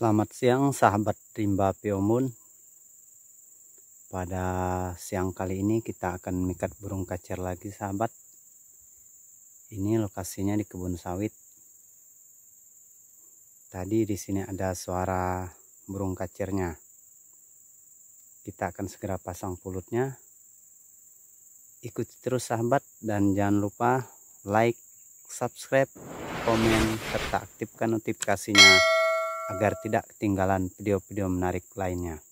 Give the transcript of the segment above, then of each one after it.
Selamat siang sahabat rimba Piomun Pada siang kali ini kita akan mikat burung kacer lagi sahabat Ini lokasinya di kebun sawit Tadi di sini ada suara burung kacernya Kita akan segera pasang pulutnya Ikuti terus sahabat dan jangan lupa like, subscribe, komen, serta aktifkan notifikasinya agar tidak ketinggalan video-video menarik lainnya.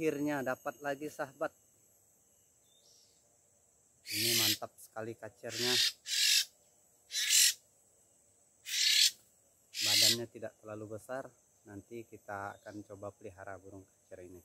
akhirnya dapat lagi sahabat ini mantap sekali kacernya badannya tidak terlalu besar nanti kita akan coba pelihara burung kacer ini